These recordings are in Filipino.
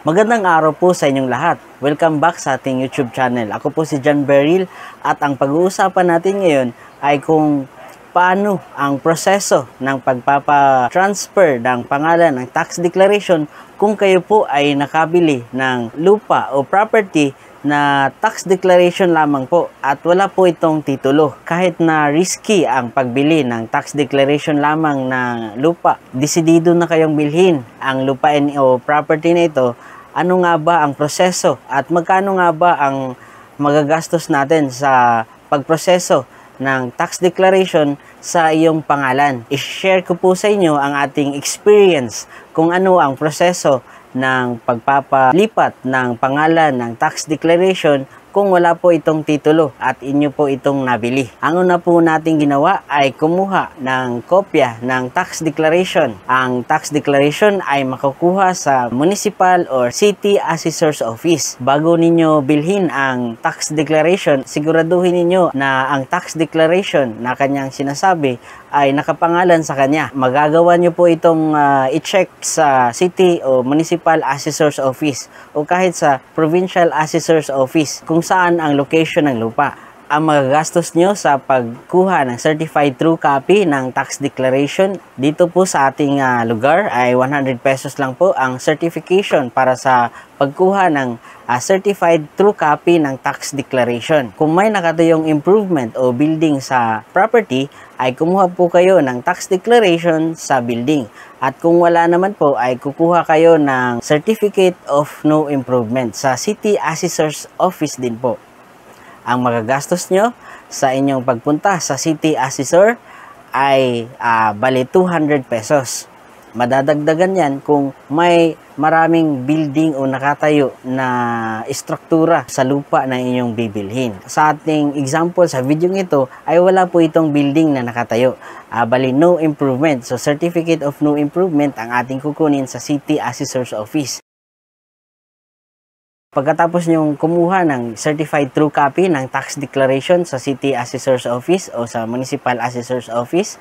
Magandang araw po sa inyong lahat. Welcome back sa ating YouTube channel. Ako po si John Beril at ang pag-uusapan natin ngayon ay kung paano ang proseso ng pagpapa-transfer ng pangalan ng tax declaration kung kayo po ay nakabili ng lupa o property na tax declaration lamang po at wala po itong titulo. Kahit na risky ang pagbili ng tax declaration lamang na lupa, desidido na kayong bilhin ang lupain o property na ito, ano nga ba ang proseso at magkano nga ba ang magagastos natin sa pagproseso ng tax declaration sa iyong pangalan. I-share ko po sa inyo ang ating experience kung ano ang proseso ng pagpapalipat ng pangalan ng tax declaration kung wala po itong titulo at inyo po itong nabili. Ang una po nating ginawa ay kumuha ng kopya ng tax declaration. Ang tax declaration ay makukuha sa municipal or city assessor's office. Bago ninyo bilhin ang tax declaration, siguraduhin ninyo na ang tax declaration na kanyang sinasabi ay nakapangalan sa kanya. Magagawa nyo po itong uh, i-check sa city o municipal assessor's office o kahit sa provincial assessor's office. Kung kung saan ang location ng lupa. Ang magagastos nyo sa pagkuha ng certified true copy ng tax declaration dito po sa ating uh, lugar ay 100 pesos lang po ang certification para sa pagkuha ng uh, certified true copy ng tax declaration. Kung may nakatayong improvement o building sa property ay kumuha po kayo ng tax declaration sa building at kung wala naman po ay kukuha kayo ng Certificate of No Improvement sa City Assessor's Office din po. Ang magagastos nyo sa inyong pagpunta sa City Assessor ay uh, bali 200 pesos. Madadagdagan yan kung may maraming building o nakatayo na istruktura sa lupa na inyong bibilhin. Sa ating example sa video ito ay wala po itong building na nakatayo. Uh, bali, no improvement. So, certificate of no improvement ang ating kukunin sa City Assessor's Office. Pagkatapos niyong kumuha ng certified true copy ng tax declaration sa City Assessor's Office o sa Municipal Assessor's Office,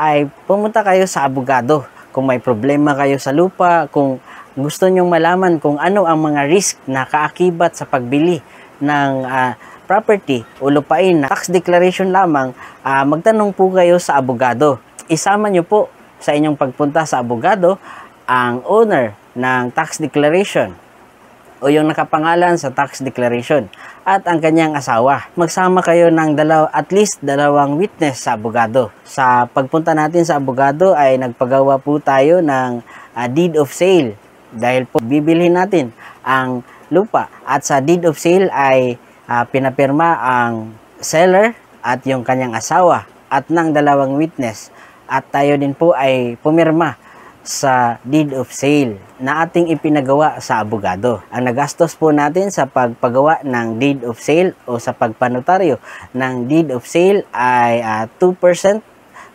ay pumunta kayo sa abogado kung may problema kayo sa lupa, kung gusto nyong malaman kung ano ang mga risk na kaakibat sa pagbili ng uh, property o lupain na tax declaration lamang, uh, magtanong po kayo sa abogado. Isama nyo po sa inyong pagpunta sa abogado ang owner ng tax declaration o yung nakapangalan sa tax declaration at ang kanyang asawa. Magsama kayo ng dalaw, at least dalawang witness sa abogado. Sa pagpunta natin sa abogado ay nagpagawa po tayo ng uh, deed of sale dahil po bibilhin natin ang lupa at sa deed of sale ay uh, pinapirma ang seller at yung kanyang asawa at ng dalawang witness at tayo din po ay pumirma sa deed of sale na ating ipinagawa sa abogado. Ang nagastos po natin sa pagpagawa ng deed of sale o sa pagpanotaryo ng deed of sale ay uh, ah, 2%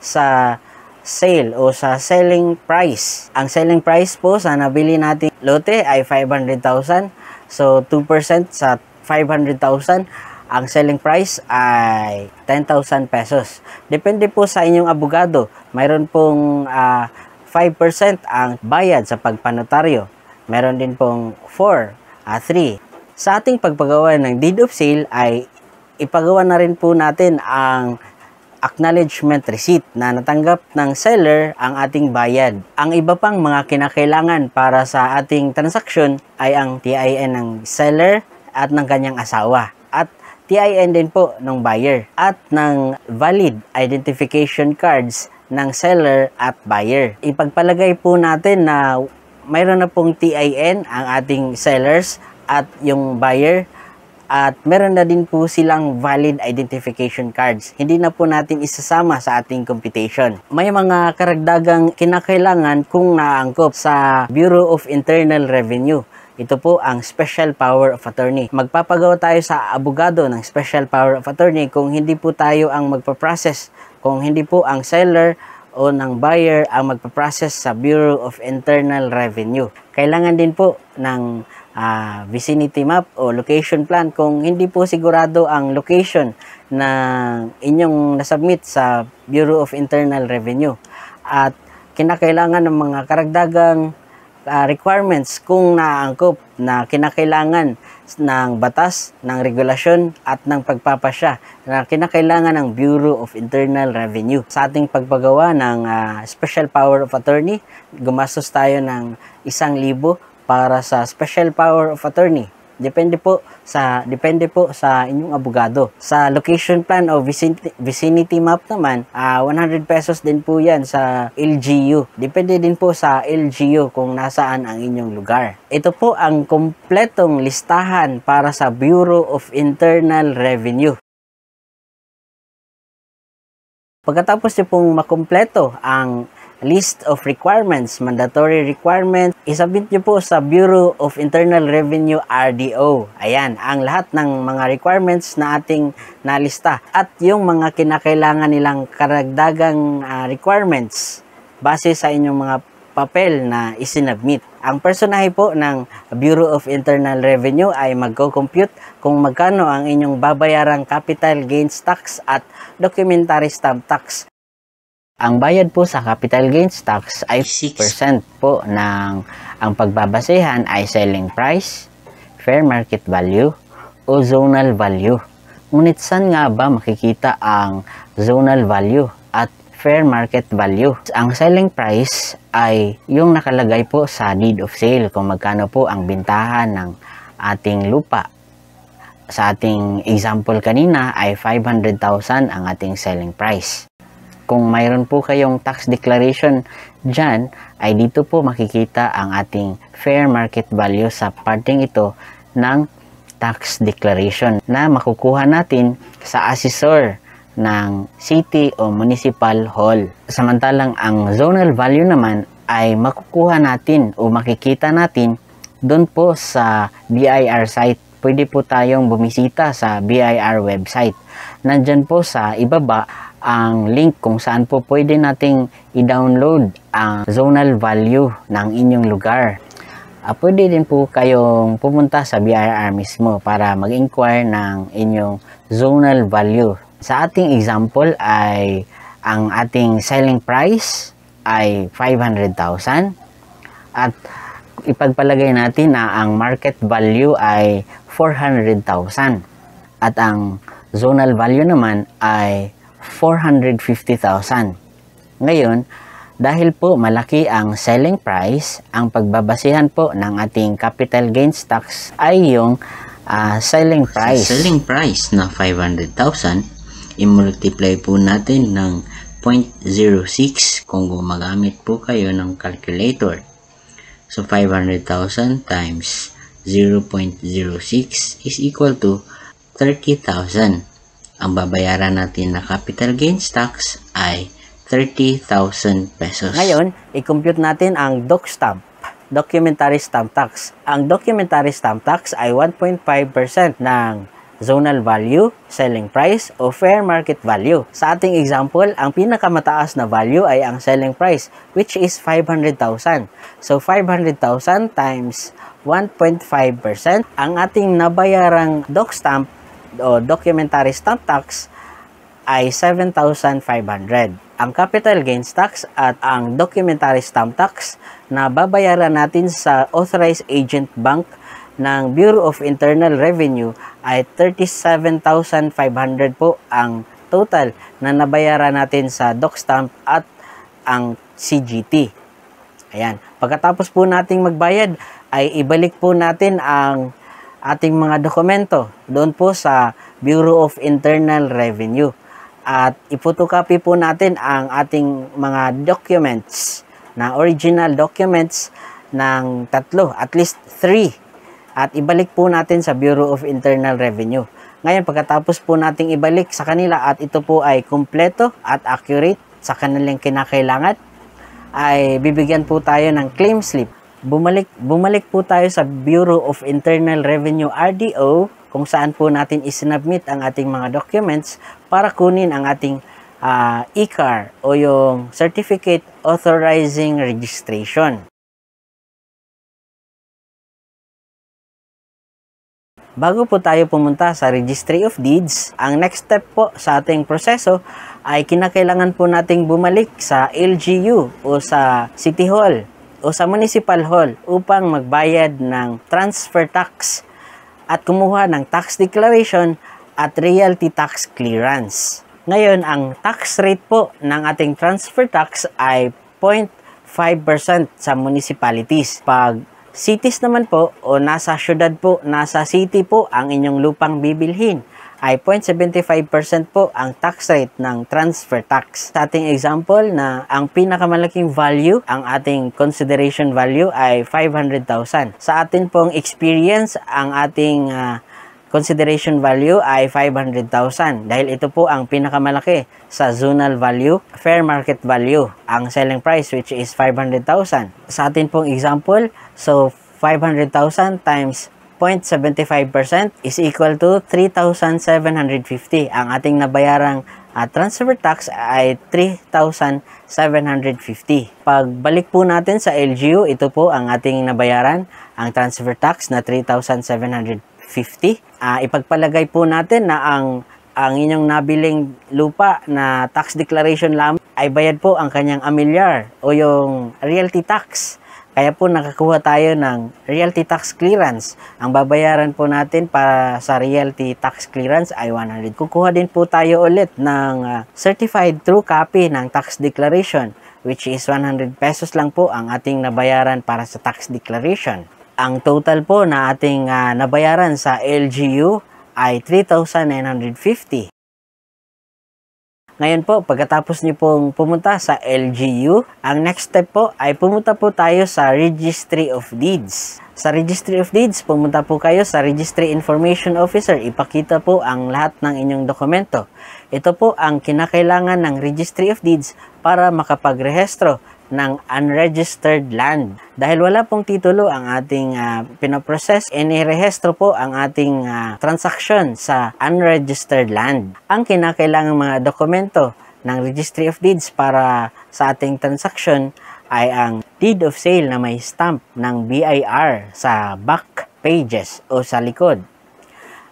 sa sale o sa selling price. Ang selling price po sa nabili nating lote ay 500,000. So 2% sa 500,000 ang selling price ay 10,000 pesos. Depende po sa inyong abogado. Mayroon pong uh, 5% ang bayad sa pagpanotaryo. Meron din pong 4, at 3. Sa ating pagpagawa ng deed of sale ay ipagawa na rin po natin ang acknowledgement receipt na natanggap ng seller ang ating bayad. Ang iba pang mga kinakailangan para sa ating transaksyon ay ang TIN ng seller at ng kanyang asawa at TIN din po ng buyer at ng valid identification cards ng seller at buyer. Ipagpalagay po natin na mayroon na pong TIN ang ating sellers at yung buyer at meron na din po silang valid identification cards. Hindi na po natin isasama sa ating computation. May mga karagdagang kinakailangan kung naangkop sa Bureau of Internal Revenue. Ito po ang special power of attorney. Magpapagawa tayo sa abogado ng special power of attorney kung hindi po tayo ang magpaprocess kung hindi po ang seller o ng buyer ang magpaprocess sa Bureau of Internal Revenue. Kailangan din po ng uh, vicinity map o location plan kung hindi po sigurado ang location na inyong nasubmit sa Bureau of Internal Revenue. At kinakailangan ng mga karagdagang uh, requirements kung naangkop na kinakailangan ng batas, ng regulasyon at ng pagpapasya na kinakailangan ng Bureau of Internal Revenue. Sa ating pagpagawa ng uh, Special Power of Attorney, gumastos tayo ng isang libo para sa Special Power of Attorney Depende po sa depende po sa inyong abogado. Sa location plan o vicinity, vicinity map naman, uh, ah, 100 pesos din po 'yan sa LGU. Depende din po sa LGU kung nasaan ang inyong lugar. Ito po ang kumpletong listahan para sa Bureau of Internal Revenue. Pagkatapos niyo pong makumpleto ang list of requirements, mandatory requirements, isabit nyo po sa Bureau of Internal Revenue RDO. Ayan, ang lahat ng mga requirements na ating nalista at yung mga kinakailangan nilang karagdagang uh, requirements base sa inyong mga papel na isinabmit. Ang personahe po ng Bureau of Internal Revenue ay magko-compute kung magkano ang inyong babayarang capital gains tax at documentary stamp tax ang bayad po sa capital gains tax ay 6% po ng ang pagbabasehan ay selling price, fair market value, o zonal value. Ngunit saan nga ba makikita ang zonal value at fair market value? Ang selling price ay yung nakalagay po sa deed of sale kung magkano po ang bintahan ng ating lupa. Sa ating example kanina ay 500,000 ang ating selling price. Kung mayroon po kayong tax declaration dyan, ay dito po makikita ang ating fair market value sa parting ito ng tax declaration na makukuha natin sa assessor ng city o municipal hall. Samantalang ang zonal value naman ay makukuha natin o makikita natin doon po sa BIR site pwede po tayong bumisita sa BIR website. Nandyan po sa ibaba ang link kung saan po pwede nating i-download ang zonal value ng inyong lugar. Uh, pwede din po kayong pumunta sa BIR mismo para mag-inquire ng inyong zonal value. Sa ating example ay ang ating selling price ay 500,000 at ipagpalagay natin na ang market value ay 400,000 at ang zonal value naman ay 450,000. Ngayon, dahil po malaki ang selling price, ang pagbabasihan po ng ating capital gains tax ay yung uh, selling price. Sa selling price na 500,000, i-multiply po natin ng 0.06 kung gumagamit po kayo ng calculator. So 500,000 times 0.06 is equal to 30,000 ang babayaran natin na capital gains tax ay 30,000 pesos. Ngayon, i-compute natin ang doc stamp, documentary stamp tax. Ang documentary stamp tax ay 1.5% ng zonal value, selling price, o fair market value. Sa ating example, ang pinakamataas na value ay ang selling price, which is 500,000. So, 500,000 times 1.5%, ang ating nabayarang doc stamp o documentary stamp tax ay 7,500. Ang capital gains tax at ang documentary stamp tax na babayaran natin sa authorized agent bank ng Bureau of Internal Revenue ay 37,500 po ang total na nabayaran natin sa doc stamp at ang CGT. Ayan. Pagkatapos po nating magbayad, ay ibalik po natin ang ating mga dokumento doon po sa Bureau of Internal Revenue. At iphotocopy po natin ang ating mga documents na original documents ng tatlo, at least three. At ibalik po natin sa Bureau of Internal Revenue. Ngayon, pagkatapos po nating ibalik sa kanila at ito po ay kumpleto at accurate sa kanilang kinakailangan, ay bibigyan po tayo ng claim slip bumalik, bumalik po tayo sa Bureau of Internal Revenue RDO kung saan po natin isinubmit ang ating mga documents para kunin ang ating uh, ah, e-car o yung Certificate Authorizing Registration. Bago po tayo pumunta sa Registry of Deeds, ang next step po sa ating proseso ay kinakailangan po nating bumalik sa LGU o sa City Hall o sa municipal hall upang magbayad ng transfer tax at kumuha ng tax declaration at realty tax clearance. Ngayon, ang tax rate po ng ating transfer tax ay 0.5% sa municipalities. Pag cities naman po o nasa syudad po, nasa city po ang inyong lupang bibilhin ay 0.75% po ang tax rate ng transfer tax. Sa ating example na ang pinakamalaking value, ang ating consideration value ay 500,000. Sa atin pong experience, ang ating uh, consideration value ay 500,000 dahil ito po ang pinakamalaki sa zonal value, fair market value, ang selling price which is 500,000. Sa atin pong example, so 500,000 times 0.75% is equal to 3,750. Ang ating nabayarang uh, transfer tax ay 3,750. Pagbalik po natin sa LGU, ito po ang ating nabayaran, ang transfer tax na 3,750. Uh, ah, ipagpalagay po natin na ang ang inyong nabiling lupa na tax declaration lamang ay bayad po ang kanyang amilyar o yung realty tax kaya po nakakuha tayo ng realty tax clearance. Ang babayaran po natin para sa realty tax clearance ay 100. Kukuha din po tayo ulit ng ah, certified true copy ng tax declaration which is 100 pesos lang po ang ating nabayaran para sa tax declaration. Ang total po na ating uh, nabayaran sa LGU ay 3,950. Ngayon po, pagkatapos niyo pong pumunta sa LGU, ang next step po ay pumunta po tayo sa Registry of Deeds. Sa Registry of Deeds, pumunta po kayo sa Registry Information Officer. Ipakita po ang lahat ng inyong dokumento. Ito po ang kinakailangan ng Registry of Deeds para makapagrehestro ng unregistered land. Dahil wala pong titulo ang ating uh, pinoprocess, inirehestro po ang ating uh, transaksyon sa unregistered land. Ang kinakailangan mga dokumento ng Registry of Deeds para sa ating transaksyon ay ang deed of sale na may stamp ng BIR sa back pages o sa likod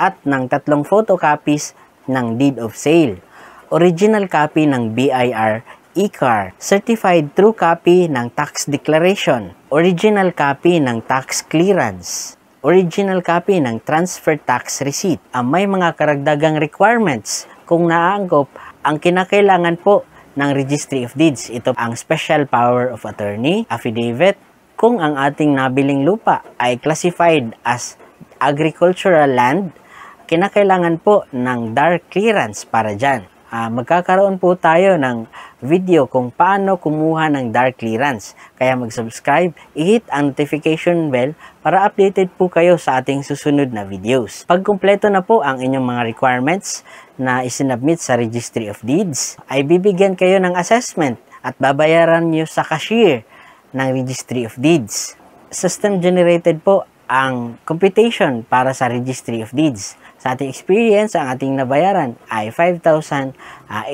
at ng tatlong photocopies ng deed of sale, original copy ng BIR e-car, certified true copy ng tax declaration, original copy ng tax clearance, original copy ng transfer tax receipt ang may mga karagdagang requirements kung naaangkop ang kinakailangan po ng Registry of Deeds. Ito ang Special Power of Attorney, Affidavit, kung ang ating nabiling lupa ay classified as agricultural land, kinakailangan po ng DAR clearance para dyan. Uh, magkakaroon po tayo ng video kung paano kumuha ng dark clearance. Kaya mag-subscribe, hit ang notification bell para updated po kayo sa ating susunod na videos. Pag kumpleto na po ang inyong mga requirements na isinubmit sa Registry of Deeds, ay bibigyan kayo ng assessment at babayaran nyo sa cashier ng Registry of Deeds. System generated po ang computation para sa Registry of Deeds. Sa ating experience, ang ating nabayaran ay 5,800 ah,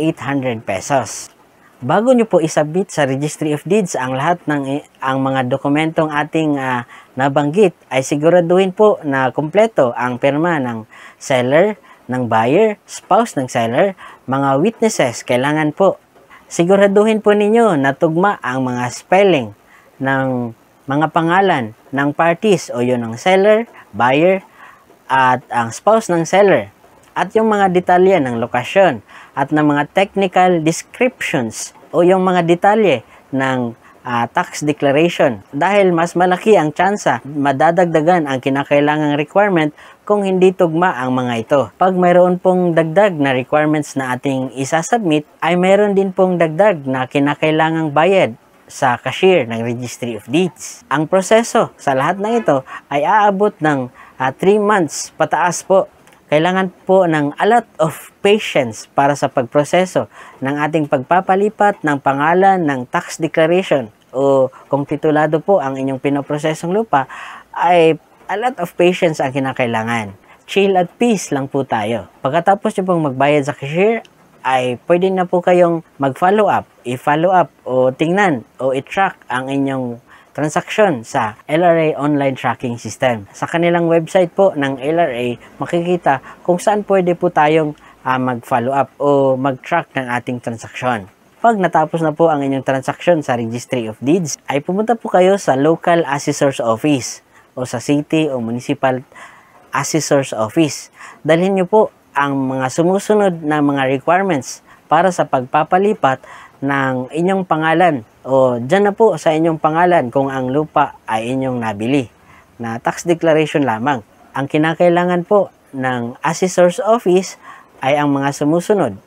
pesos. Bago nyo po isabit sa Registry of Deeds ang lahat ng eh, ang mga dokumentong ating uh, nabanggit ay siguraduhin po na kumpleto ang pirma ng seller, ng buyer, spouse ng seller, mga witnesses kailangan po. Siguraduhin po ninyo na tugma ang mga spelling ng mga pangalan ng parties o yun ng seller, buyer, at ang spouse ng seller at yung mga detalye ng lokasyon at ng mga technical descriptions o yung mga detalye ng uh, tax declaration dahil mas malaki ang tsansa madadagdagan ang kinakailangang requirement kung hindi tugma ang mga ito. Pag mayroon pong dagdag na requirements na ating isasubmit ay mayroon din pong dagdag na kinakailangang bayad sa cashier ng Registry of Deeds. Ang proseso sa lahat ng ito ay aabot ng 3 uh, ah, months pataas po kailangan po ng a lot of patience para sa pagproseso ng ating pagpapalipat ng pangalan ng tax declaration o kung titulado po ang inyong pinoprosesong lupa ay a lot of patience ang kinakailangan. Chill at peace lang po tayo. Pagkatapos nyo pong magbayad sa cashier, ay pwede na po kayong mag-follow up, i-follow up o tingnan o i-track ang inyong transaksyon sa LRA Online Tracking System. Sa kanilang website po ng LRA, makikita kung saan pwede po tayong uh, ah, mag-follow up o mag-track ng ating transaksyon. Pag natapos na po ang inyong transaksyon sa Registry of Deeds, ay pumunta po kayo sa Local Assessor's Office o sa City o Municipal Assessor's Office. Dalhin niyo po ang mga sumusunod na mga requirements para sa pagpapalipat ng inyong pangalan o dyan na po sa inyong pangalan kung ang lupa ay inyong nabili na tax declaration lamang. Ang kinakailangan po ng Assessor's Office ay ang mga sumusunod.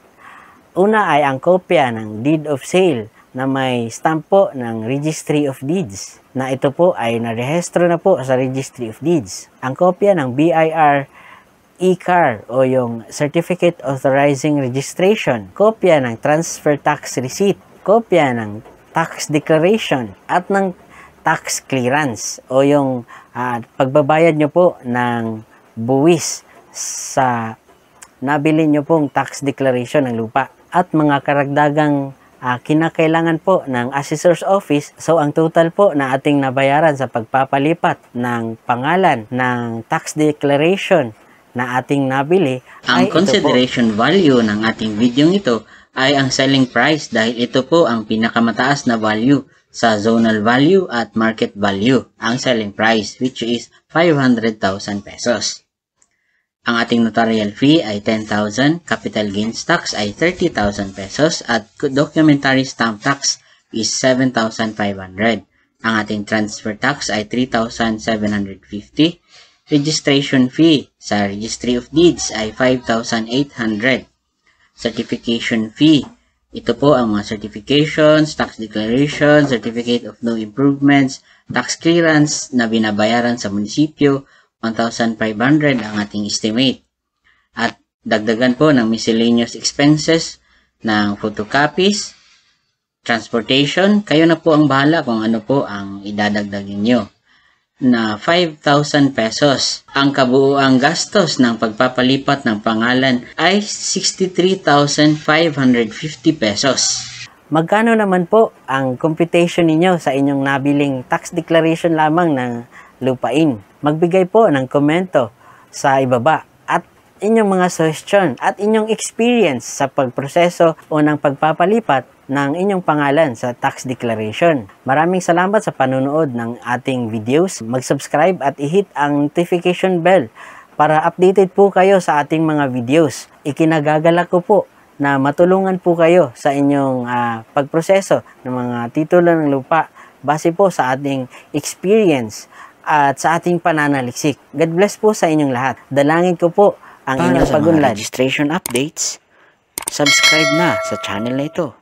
Una ay ang kopya ng Deed of Sale na may stamp po ng Registry of Deeds na ito po ay narehestro na po sa Registry of Deeds. Ang kopya ng BIR e-car o yung Certificate Authorizing Registration, kopya ng Transfer Tax Receipt, kopya ng tax declaration at ng tax clearance o yung uh, pagbabayad nyo po ng buwis sa nabili nyo pong tax declaration ng lupa at mga karagdagang uh, kinakailangan po ng assessor's office. So, ang total po na ating nabayaran sa pagpapalipat ng pangalan ng tax declaration na ating nabili ang ay consideration value ng ating video ito ay ang selling price dahil ito po ang pinakamataas na value sa zonal value at market value, ang selling price which is 500,000 pesos. Ang ating notarial fee ay 10,000, capital gains tax ay 30,000 pesos at documentary stamp tax is 7,500. Ang ating transfer tax ay 3,750. Registration fee sa Registry of Deeds ay 5,800 certification fee. Ito po ang mga certifications, tax declaration, certificate of no improvements, tax clearance na binabayaran sa munisipyo, 1,500 ang ating estimate. At dagdagan po ng miscellaneous expenses ng photocopies, transportation, kayo na po ang bahala kung ano po ang idadagdag ninyo na 5,000 pesos. Ang kabuuang gastos ng pagpapalipat ng pangalan ay 63,550 pesos. Magkano naman po ang computation ninyo sa inyong nabiling tax declaration lamang ng lupain? Magbigay po ng komento sa ibaba at inyong mga suggestion at inyong experience sa pagproseso o ng pagpapalipat ng inyong pangalan sa tax declaration. Maraming salamat sa panonood ng ating videos. Mag-subscribe at i-hit ang notification bell para updated po kayo sa ating mga videos. Ikinagagalak ko po na matulungan po kayo sa inyong uh, pagproseso ng mga titulo ng lupa base po sa ating experience at sa ating pananaliksik. God bless po sa inyong lahat. Dalangin ko po ang Para inyong pagunlad. registration updates, subscribe na sa channel na ito.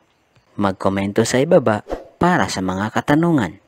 Magkomento sa ibaba para sa mga katanungan.